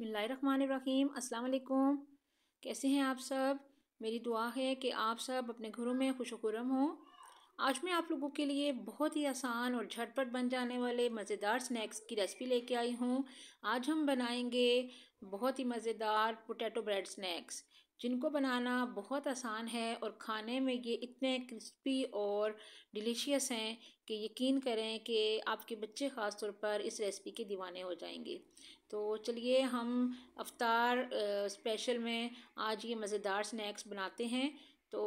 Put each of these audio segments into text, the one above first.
बसमीम अल्लाम कैसे हैं आप सब मेरी दुआ है कि आप सब अपने घरों में वुरम हों आज मैं आप लोगों के लिए बहुत ही आसान और झटपट बन जाने वाले मज़ेदार स्नैक्स की रेसिपी लेके आई हूँ आज हम बनाएंगे बहुत ही मज़ेदार पोटैटो ब्रेड स्नैक्स जिनको बनाना बहुत आसान है और खाने में ये इतने क्रिस्पी और डिलीशियस हैं कि यकीन करें कि आपके बच्चे ख़ास तौर पर इस रेसिपी के दीवाने हो जाएंगे तो चलिए हम अवतार स्पेशल में आज ये मज़ेदार स्नैक्स बनाते हैं तो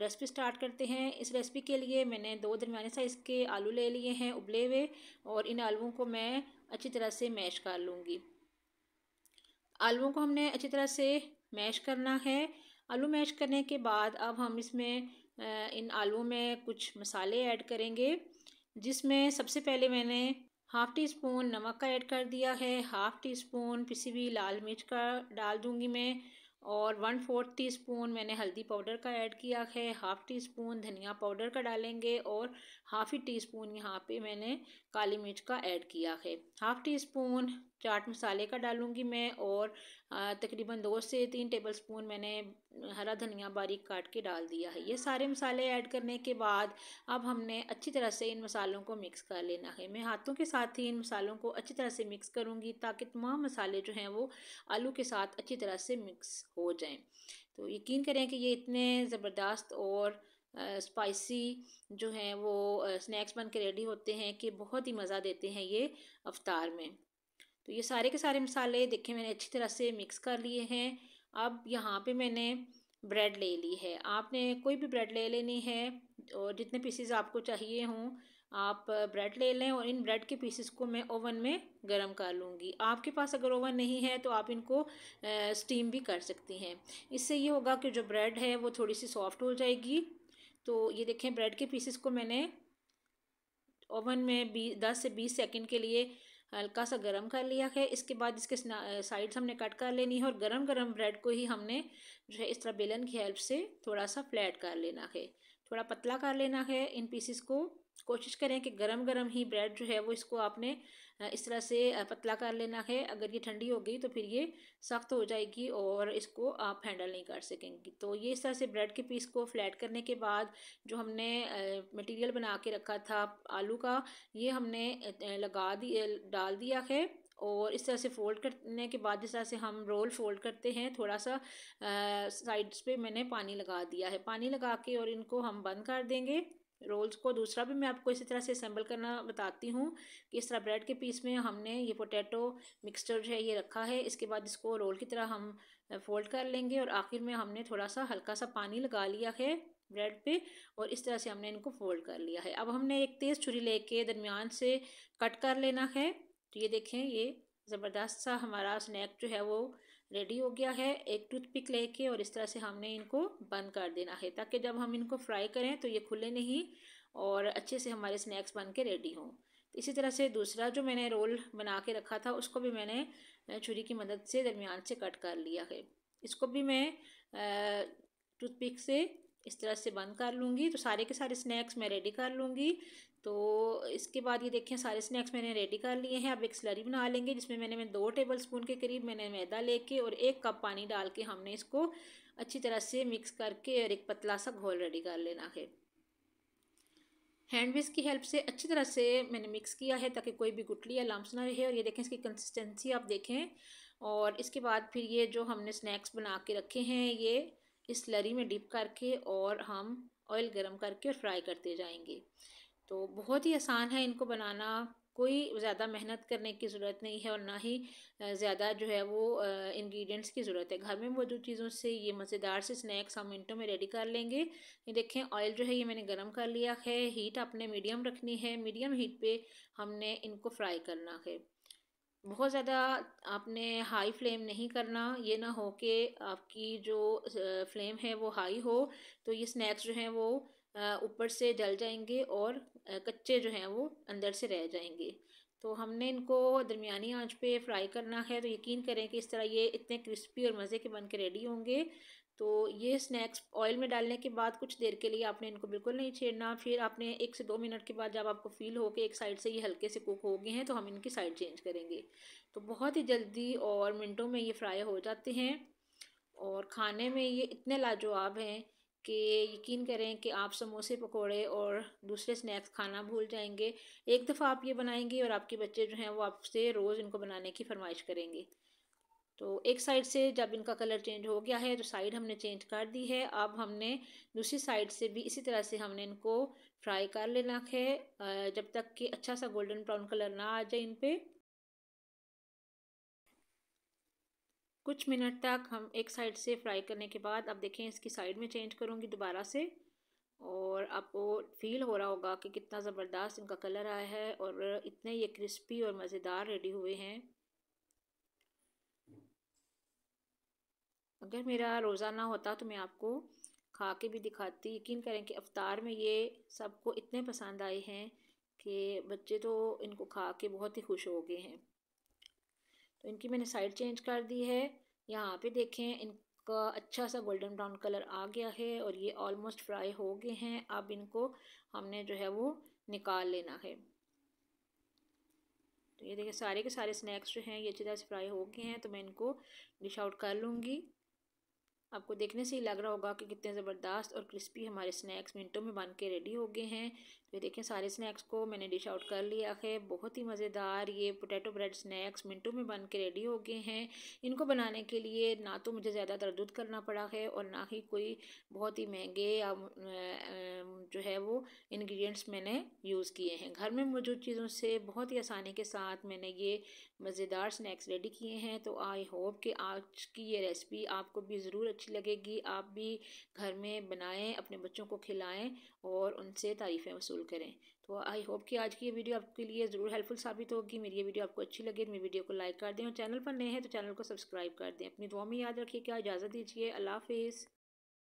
रेसिपी स्टार्ट करते हैं इस रेसिपी के लिए मैंने दो दरमियाने साइज़ के आलू ले लिए हैं उबले हुए और इन आलुओं को मैं अच्छी तरह से मैश कर लूँगी आलुओं को हमने अच्छी तरह से मैश करना है आलू मैश करने के बाद अब हम इसमें इन आलू में कुछ मसाले ऐड करेंगे जिसमें सबसे पहले मैंने हाफ़ टी स्पून नमक का ऐड कर दिया है हाफ़ टी स्पून पिसी हुई लाल मिर्च का डाल दूंगी मैं और वन फोर्थ टी स्पून मैंने हल्दी पाउडर का ऐड किया है हाफ़ टी स्पून धनिया पाउडर का डालेंगे और हाफ़ ही टी स्पून यहाँ पे मैंने काली मिर्च का ऐड किया है हाफ़ टी स्पून चाट मसाले का डालूँगी मैं और तकरीबन दो से तीन टेबल स्पून मैंने हरा धनिया बारीक काट के डाल दिया है ये सारे मसाले ऐड करने के बाद अब हमने अच्छी तरह से इन मसालों को मिक्स कर लेना है मैं हाथों के साथ ही इन मसालों को अच्छी तरह से मिक्स करूँगी ताकि तमाम मसाले जो हैं वो आलू के साथ अच्छी तरह से मिक्स हो जाएँ तो यकीन करें कि ये इतने ज़बरदस्त और स्पाइसी जो हैं वो स्नैक्स बन के रेडी होते हैं कि बहुत ही मज़ा देते हैं ये अवतार में तो ये सारे के सारे मसाले देखिए मैंने अच्छी तरह से मिक्स कर लिए हैं अब यहाँ पे मैंने ब्रेड ले ली है आपने कोई भी ब्रेड ले लेनी है और जितने पीसेस आपको चाहिए हों आप ब्रेड ले लें और इन ब्रेड के पीसेस को मैं ओवन में गरम कर लूँगी आपके पास अगर ओवन नहीं है तो आप इनको स्टीम भी कर सकती हैं इससे ये होगा कि जो ब्रेड है वो थोड़ी सी सॉफ्ट हो जाएगी तो ये देखें ब्रेड के पीसेस को मैंने ओवन में बी दस से बीस सेकंड के लिए हल्का सा गर्म कर लिया है इसके बाद इसके साइड्स हमने कट कर लेनी है और गरम गरम ब्रेड को ही हमने जो है इस तरह बेलन की हेल्प से थोड़ा सा फ्लैट कर लेना है थोड़ा पतला कर लेना है इन पीसीस को कोशिश करें कि गरम गरम ही ब्रेड जो है वो इसको आपने इस तरह से पतला कर लेना है अगर ये ठंडी हो गई तो फिर ये सख्त हो जाएगी और इसको आप हैंडल नहीं कर सकेंगी तो ये इस तरह से ब्रेड के पीस को फ्लैट करने के बाद जो हमने मटेरियल बना के रखा था आलू का ये हमने लगा दी डाल दिया है और इस तरह से फोल्ड करने के बाद जिस तरह से हम रोल फोल्ड करते हैं थोड़ा सा साइड्स पे मैंने पानी लगा दिया है पानी लगा के और इनको हम बंद कर देंगे रोल्स को दूसरा भी मैं आपको इसी तरह से असेंबल करना बताती हूँ कि इस तरह ब्रेड के पीस में हमने ये पोटैटो मिक्सचर जो है ये रखा है इसके बाद इसको रोल की तरह हम फोल्ड कर लेंगे और आखिर में हमने थोड़ा सा हल्का सा पानी लगा लिया है ब्रेड पे और इस तरह से हमने इनको फोल्ड कर लिया है अब हमने एक तेज़ छुरी लेके दरमियान से कट कर लेना है तो ये देखें ये ज़बरदस्त सा हमारा स्नैक जो है वो रेडी हो गया है एक टूथपिक लेके और इस तरह से हमने इनको बंद कर देना है ताकि जब हम इनको फ्राई करें तो ये खुले नहीं और अच्छे से हमारे स्नैक्स बन के रेडी हों इसी तरह से दूसरा जो मैंने रोल बना के रखा था उसको भी मैंने छुरी की मदद से दरमियान से कट कर लिया है इसको भी मैं टूथपिक से इस तरह से बंद कर लूँगी तो सारे के सारे स्नैक्स मैं रेडी कर लूँगी तो इसके बाद ये देखें सारे स्नैक्स मैंने रेडी कर लिए हैं अब एक स्लरी बना लेंगे जिसमें मैंने मैं दो टेबल स्पून के करीब मैंने मैदा लेके और एक कप पानी डाल के हमने इसको अच्छी तरह से मिक्स करके और एक पतला सा घोल रेडी कर लेना है हैंड की हेल्प से अच्छी तरह से मैंने मिक्स किया है ताकि कोई भी गुटली या लम्स ना रहे और ये देखें इसकी कंसिस्टेंसी आप देखें और इसके बाद फिर ये जो हमने स्नैक्स बना के रखे हैं ये इस लरी में डिप करके और हम ऑयल गरम करके और फ्राई करते जाएंगे तो बहुत ही आसान है इनको बनाना कोई ज़्यादा मेहनत करने की ज़रूरत नहीं है और ना ही ज़्यादा जो है वो इंग्रेडिएंट्स की ज़रूरत है घर में मौजूद चीज़ों से ये मज़ेदार से स्नैक्स हम मिनटों में रेडी कर लेंगे ये देखें ऑयल जो है ये मैंने गर्म कर लिया है हीट आपने मीडियम रखनी है मीडियम हीट पे हमने इनको फ्राई करना है बहुत ज़्यादा आपने हाई फ्लेम नहीं करना ये ना हो कि आपकी जो फ्लेम है वो हाई हो तो ये स्नैक्स जो हैं वो ऊपर से जल जाएंगे और कच्चे जो हैं वो अंदर से रह जाएंगे तो हमने इनको दरमियानी आंच पे फ्राई करना है तो यकीन करें कि इस तरह ये इतने क्रिस्पी और मज़े के बन के रेडी होंगे तो ये स्नैक्स ऑयल में डालने के बाद कुछ देर के लिए आपने इनको बिल्कुल नहीं छेड़ना फिर आपने एक से दो मिनट के बाद जब आपको फ़ील हो कि एक साइड से ये हल्के से कुक हो गए हैं तो हम इनकी साइड चेंज करेंगे तो बहुत ही जल्दी और मिनटों में ये फ्राई हो जाते हैं और खाने में ये इतने लाजवाब हैं कि यकीन करें कि आप समोसे पकौड़े और दूसरे स्नैक्स खाना भूल जाएंगे एक दफ़ा आप ये बनाएंगे और आपके बच्चे जो हैं वो आपसे रोज़ इनको बनाने की फरमाइश करेंगे तो एक साइड से जब इनका कलर चेंज हो गया है तो साइड हमने चेंज कर दी है अब हमने दूसरी साइड से भी इसी तरह से हमने इनको फ्राई कर लेना है जब तक कि अच्छा सा गोल्डन ब्राउन कलर ना आ जाए इन पर कुछ मिनट तक हम एक साइड से फ्राई करने के बाद अब देखें इसकी साइड में चेंज करूँगी दोबारा से और आपको फील हो रहा होगा कि कितना ज़बरदस्त इनका कलर आया है और इतने ये क्रिस्पी और मज़ेदार रेडी हुए हैं अगर मेरा रोज़ा होता तो मैं आपको खा के भी दिखाती यकीन करें कि अवतार में ये सबको इतने पसंद आए हैं कि बच्चे तो इनको खा के बहुत ही खुश हो गए हैं तो इनकी मैंने साइड चेंज कर दी है यहाँ पे देखें इनका अच्छा सा गोल्डन ब्राउन कलर आ गया है और ये ऑलमोस्ट फ्राई हो गए हैं अब इनको हमने जो है वो निकाल लेना है तो ये देखिए सारे के सारे स्नैक्स जो हैं ये अच्छी तरह से फ्राई हो गए हैं तो मैं इनको डिश आउट कर लूँगी आपको देखने से ही लग रहा होगा कि कितने ज़बरदस्त और क्रिस्पी हमारे स्नैक्स मिनटों में बन के रेडी हो गए हैं तो ये देखें सारे स्नैक्स को मैंने डिश आउट कर लिया है बहुत ही मज़ेदार ये पोटैटो ब्रेड स्नैक्स मिनटों में बन के रेडी हो गए हैं इनको बनाने के लिए ना तो मुझे ज़्यादा तरदुद करना पड़ा है और ना ही कोई बहुत ही महंगे या जो है वो इन्ग्रीडियंट्स मैंने यूज़ किए हैं घर में मौजूद चीज़ों से बहुत ही आसानी के साथ मैंने ये मज़ेदार स्नैक्स रेडी किए हैं तो आई होप कि आज की ये रेसिपी आपको भी ज़रूर अच्छी लगेगी आप भी घर में बनाएँ अपने बच्चों को खिलाएँ और उनसे तारीफ़ें वसूल यूज़फुल करें तो आई होप कि आज की ये वीडियो आपके लिए ज़रूर हेल्पफुल साबित होगी मेरी ये वीडियो आपको अच्छी लगे मेरी वीडियो को लाइक कर दें और चैनल पर नए हैं तो चैनल को सब्सक्राइब कर दें अपनी दुआ में याद क्या इजाज़त दीजिए अल्लाह हाफिज़